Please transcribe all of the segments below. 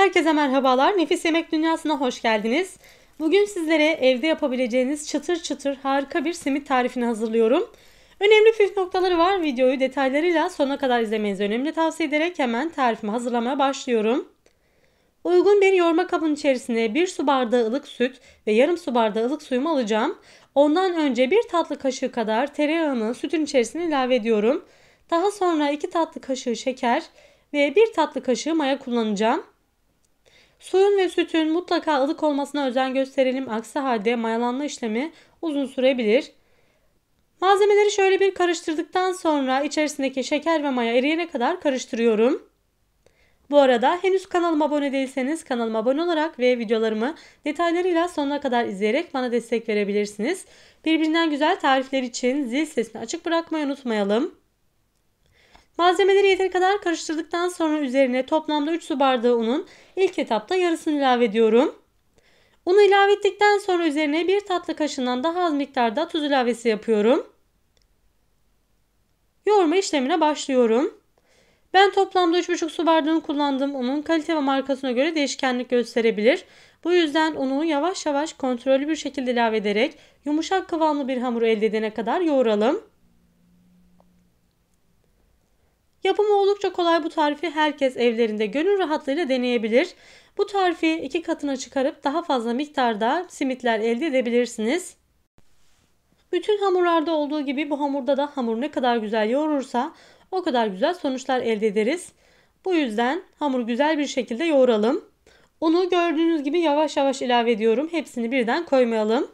Herkese merhabalar. Nefis Yemek Dünyası'na hoş geldiniz. Bugün sizlere evde yapabileceğiniz çıtır çıtır harika bir simit tarifini hazırlıyorum. Önemli püf noktaları var. Videoyu detaylarıyla sona kadar izlemenizi önemli tavsiye ederek hemen tarifimi hazırlamaya başlıyorum. Uygun bir yoğurma kabın içerisine 1 su bardağı ılık süt ve yarım su bardağı ılık suyumu alacağım. Ondan önce 1 tatlı kaşığı kadar tereyağını sütün içerisine ilave ediyorum. Daha sonra 2 tatlı kaşığı şeker ve 1 tatlı kaşığı maya kullanacağım. Suyun ve sütün mutlaka ılık olmasına özen gösterelim. Aksi halde mayalanma işlemi uzun sürebilir. Malzemeleri şöyle bir karıştırdıktan sonra içerisindeki şeker ve maya eriyene kadar karıştırıyorum. Bu arada henüz kanalıma abone değilseniz kanalıma abone olarak ve videolarımı detaylarıyla sonuna kadar izleyerek bana destek verebilirsiniz. Birbirinden güzel tarifler için zil sesini açık bırakmayı unutmayalım. Malzemeleri yeteri kadar karıştırdıktan sonra üzerine toplamda 3 su bardağı unun ilk etapta yarısını ilave ediyorum. Unu ilave ettikten sonra üzerine bir tatlı kaşığından daha az miktarda tuz ilavesi yapıyorum. Yoğurma işlemine başlıyorum. Ben toplamda 3,5 su bardağı kullandım. Unun kalite ve markasına göre değişkenlik gösterebilir. Bu yüzden unu yavaş yavaş kontrollü bir şekilde ilave ederek yumuşak kıvamlı bir hamur elde edene kadar yoğuralım. Yapımı oldukça kolay bu tarifi herkes evlerinde gönül rahatlığıyla deneyebilir. Bu tarifi iki katına çıkarıp daha fazla miktarda simitler elde edebilirsiniz. Bütün hamurlarda olduğu gibi bu hamurda da hamur ne kadar güzel yoğurursa o kadar güzel sonuçlar elde ederiz. Bu yüzden hamuru güzel bir şekilde yoğuralım. Unu gördüğünüz gibi yavaş yavaş ilave ediyorum. Hepsini birden koymayalım.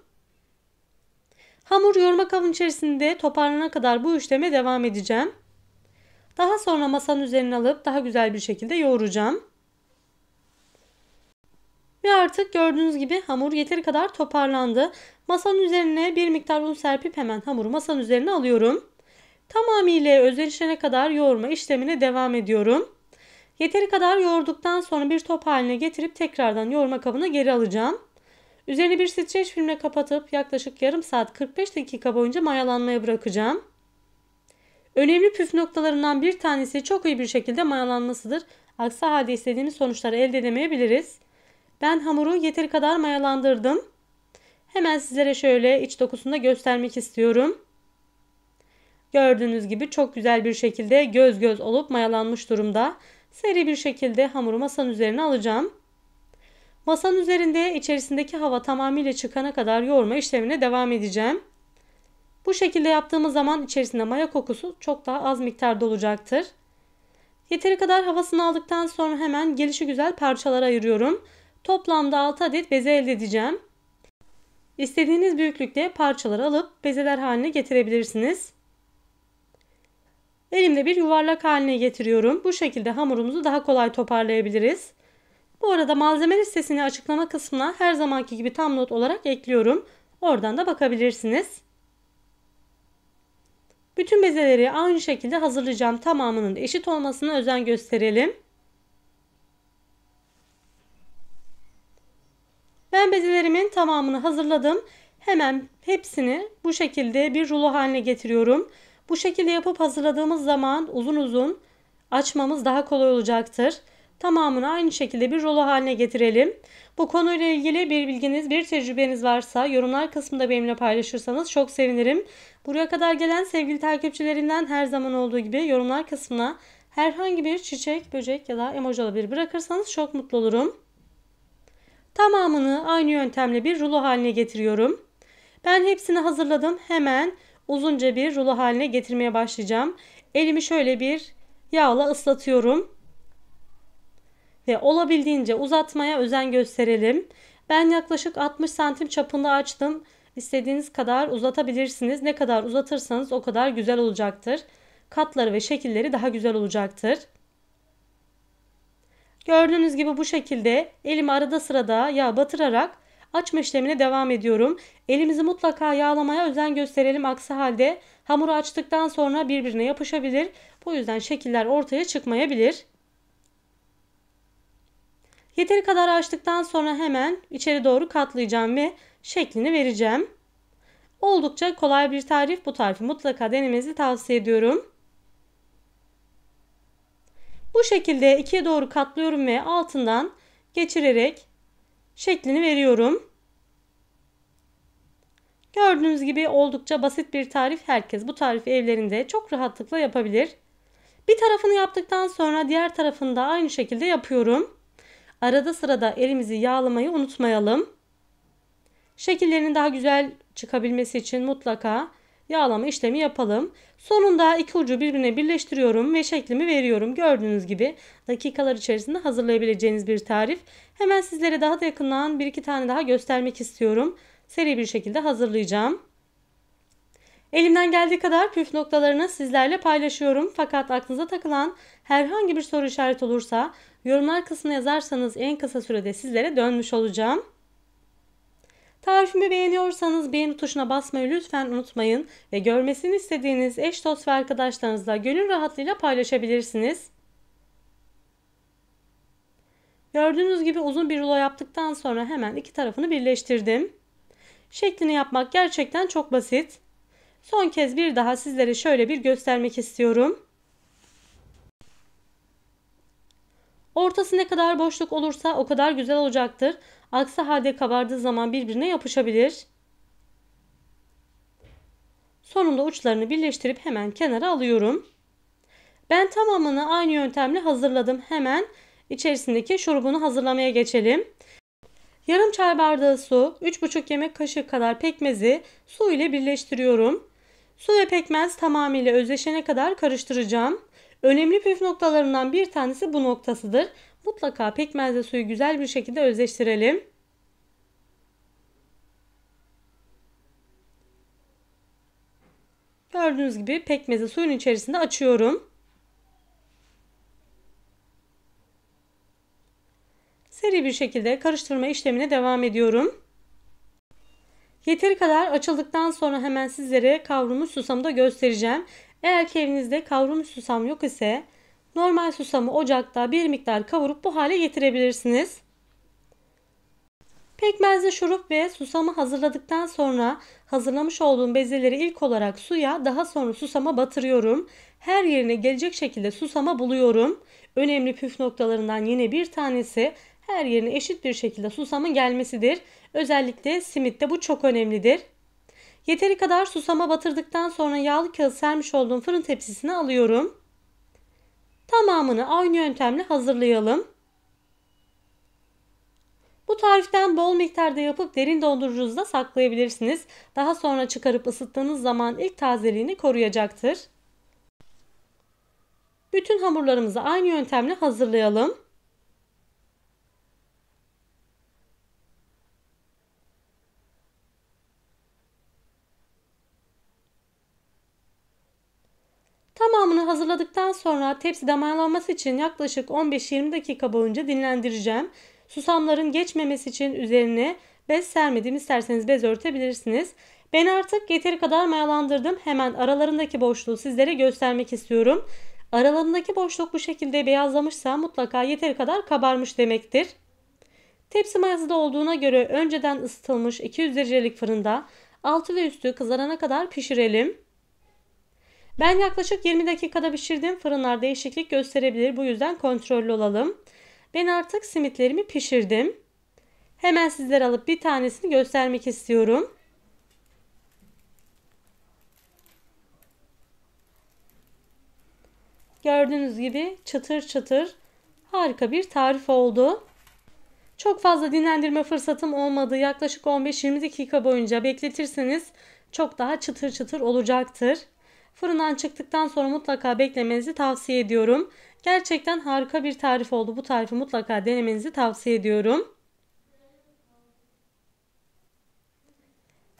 Hamur yoğurma kabın içerisinde toparlanana kadar bu işleme devam edeceğim. Daha sonra masanın üzerine alıp daha güzel bir şekilde yoğuracağım. Ve artık gördüğünüz gibi hamur yeteri kadar toparlandı. Masanın üzerine bir miktar un serpip hemen hamuru masanın üzerine alıyorum. Tamamıyla özelleşene kadar yoğurma işlemine devam ediyorum. Yeteri kadar yoğurduktan sonra bir top haline getirip tekrardan yoğurma kabına geri alacağım. Üzerini bir streç filmle kapatıp yaklaşık yarım saat 45 dakika boyunca mayalanmaya bırakacağım. Önemli püf noktalarından bir tanesi çok iyi bir şekilde mayalanmasıdır. Aksi halde istediğimiz sonuçları elde edemeyebiliriz. Ben hamuru yeteri kadar mayalandırdım. Hemen sizlere şöyle iç dokusunu da göstermek istiyorum. Gördüğünüz gibi çok güzel bir şekilde göz göz olup mayalanmış durumda. Seri bir şekilde hamuru masanın üzerine alacağım. Masanın üzerinde içerisindeki hava tamamıyla çıkana kadar yoğurma işlemine devam edeceğim. Bu şekilde yaptığımız zaman içerisinde maya kokusu çok daha az miktarda olacaktır. Yeteri kadar havasını aldıktan sonra hemen gelişi güzel parçalara ayırıyorum. Toplamda 6 adet beze elde edeceğim. İstediğiniz büyüklükte parçaları alıp bezeler haline getirebilirsiniz. Elimde bir yuvarlak haline getiriyorum. Bu şekilde hamurumuzu daha kolay toparlayabiliriz. Bu arada malzeme listesini açıklama kısmına her zamanki gibi tam not olarak ekliyorum. Oradan da bakabilirsiniz. Bütün bezeleri aynı şekilde hazırlayacağım. Tamamının eşit olmasına özen gösterelim. Ben bezelerimin tamamını hazırladım. Hemen hepsini bu şekilde bir rulo haline getiriyorum. Bu şekilde yapıp hazırladığımız zaman uzun uzun açmamız daha kolay olacaktır tamamını aynı şekilde bir rulo haline getirelim. Bu konuyla ilgili bir bilginiz, bir tecrübeniz varsa yorumlar kısmında benimle paylaşırsanız çok sevinirim. Buraya kadar gelen sevgili takipçilerinden her zaman olduğu gibi yorumlar kısmına herhangi bir çiçek, böcek ya da emoji olabilir bırakırsanız çok mutlu olurum. Tamamını aynı yöntemle bir rulo haline getiriyorum. Ben hepsini hazırladım. Hemen uzunca bir rulo haline getirmeye başlayacağım. Elimi şöyle bir yağla ıslatıyorum ve olabildiğince uzatmaya özen gösterelim. Ben yaklaşık 60 santim çapında açtım. İstediğiniz kadar uzatabilirsiniz. Ne kadar uzatırsanız o kadar güzel olacaktır. Katları ve şekilleri daha güzel olacaktır. Gördüğünüz gibi bu şekilde elimi arada sırada yağ batırarak açma işlemine devam ediyorum. Elimizi mutlaka yağlamaya özen gösterelim. Aksi halde hamuru açtıktan sonra birbirine yapışabilir. Bu yüzden şekiller ortaya çıkmayabilir. Yeteri kadar açtıktan sonra hemen içeri doğru katlayacağım ve şeklini vereceğim. Oldukça kolay bir tarif. Bu tarifi mutlaka denemenizi tavsiye ediyorum. Bu şekilde ikiye doğru katlıyorum ve altından geçirerek şeklini veriyorum. Gördüğünüz gibi oldukça basit bir tarif. Herkes bu tarifi evlerinde çok rahatlıkla yapabilir. Bir tarafını yaptıktan sonra diğer tarafını da aynı şekilde yapıyorum. Arada sırada elimizi yağlamayı unutmayalım. Şekillerin daha güzel çıkabilmesi için mutlaka yağlama işlemi yapalım. Sonunda iki ucu birbirine birleştiriyorum ve şeklimi veriyorum. Gördüğünüz gibi dakikalar içerisinde hazırlayabileceğiniz bir tarif. Hemen sizlere daha da yakından bir iki tane daha göstermek istiyorum. Seri bir şekilde hazırlayacağım. Elimden geldiği kadar püf noktalarını sizlerle paylaşıyorum. Fakat aklınıza takılan herhangi bir soru işareti olursa Yorumlar kısmına yazarsanız en kısa sürede sizlere dönmüş olacağım. Tarifimi beğeniyorsanız beğeni tuşuna basmayı lütfen unutmayın ve görmesini istediğiniz eş dost ve arkadaşlarınızla gönül rahatlığıyla paylaşabilirsiniz. Gördüğünüz gibi uzun bir rulo yaptıktan sonra hemen iki tarafını birleştirdim. Şeklini yapmak gerçekten çok basit. Son kez bir daha sizlere şöyle bir göstermek istiyorum. Ortası ne kadar boşluk olursa o kadar güzel olacaktır. Aksi halde kabardığı zaman birbirine yapışabilir. Sonunda uçlarını birleştirip hemen kenara alıyorum. Ben tamamını aynı yöntemle hazırladım. Hemen içerisindeki şurubunu hazırlamaya geçelim. Yarım çay bardağı su, 3,5 yemek kaşığı kadar pekmezi su ile birleştiriyorum. Su ve pekmez tamamıyla özleşene kadar karıştıracağım. Önemli püf noktalarından bir tanesi bu noktasıdır. Mutlaka pekmezle suyu güzel bir şekilde özleştirelim. Gördüğünüz gibi pekmezi suyun içerisinde açıyorum. Seri bir şekilde karıştırma işlemine devam ediyorum. Yeteri kadar açıldıktan sonra hemen sizlere kavrulmuş susamı da göstereceğim. Eğer ki evinizde kavrulmuş susam yok ise normal susamı ocakta bir miktar kavurup bu hale getirebilirsiniz. Pekmezli şurup ve susamı hazırladıktan sonra hazırlamış olduğum bezeleri ilk olarak suya daha sonra susama batırıyorum. Her yerine gelecek şekilde susama buluyorum. Önemli püf noktalarından yine bir tanesi her yerine eşit bir şekilde susamın gelmesidir. Özellikle simitte bu çok önemlidir. Yeteri kadar susama batırdıktan sonra yağlı kağıt sermiş olduğum fırın tepsisine alıyorum. Tamamını aynı yöntemle hazırlayalım. Bu tariften bol miktarda yapıp derin dondurucuda saklayabilirsiniz. Daha sonra çıkarıp ısıttığınız zaman ilk tazeliğini koruyacaktır. Bütün hamurlarımızı aynı yöntemle hazırlayalım. hazırladıktan sonra tepsi damarlanması için yaklaşık 15-20 dakika boyunca dinlendireceğim. Susamların geçmemesi için üzerine bez sermedim. İsterseniz bez örtebilirsiniz. Ben artık yeteri kadar mayalandırdım. Hemen aralarındaki boşluğu sizlere göstermek istiyorum. Aralarındaki boşluk bu şekilde beyazlamışsa mutlaka yeteri kadar kabarmış demektir. Tepsi mayası da olduğuna göre önceden ısıtılmış 200 derecelik fırında altı ve üstü kızarana kadar pişirelim. Ben yaklaşık 20 dakikada pişirdim. Fırınlar değişiklik gösterebilir. Bu yüzden kontrollü olalım. Ben artık simitlerimi pişirdim. Hemen sizlere alıp bir tanesini göstermek istiyorum. Gördüğünüz gibi çıtır çıtır harika bir tarif oldu. Çok fazla dinlendirme fırsatım olmadı. Yaklaşık 15-20 dakika boyunca bekletirseniz çok daha çıtır çıtır olacaktır. Fırından çıktıktan sonra mutlaka beklemenizi tavsiye ediyorum. Gerçekten harika bir tarif oldu. Bu tarifi mutlaka denemenizi tavsiye ediyorum.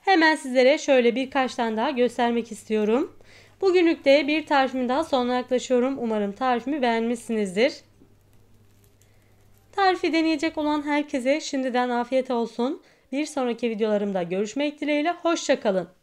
Hemen sizlere şöyle birkaç tane daha göstermek istiyorum. Bugünlük de bir tarifimin daha sonuna yaklaşıyorum. Umarım tarifimi beğenmişsinizdir. Tarifi deneyecek olan herkese şimdiden afiyet olsun. Bir sonraki videolarımda görüşmek dileğiyle. Hoşçakalın.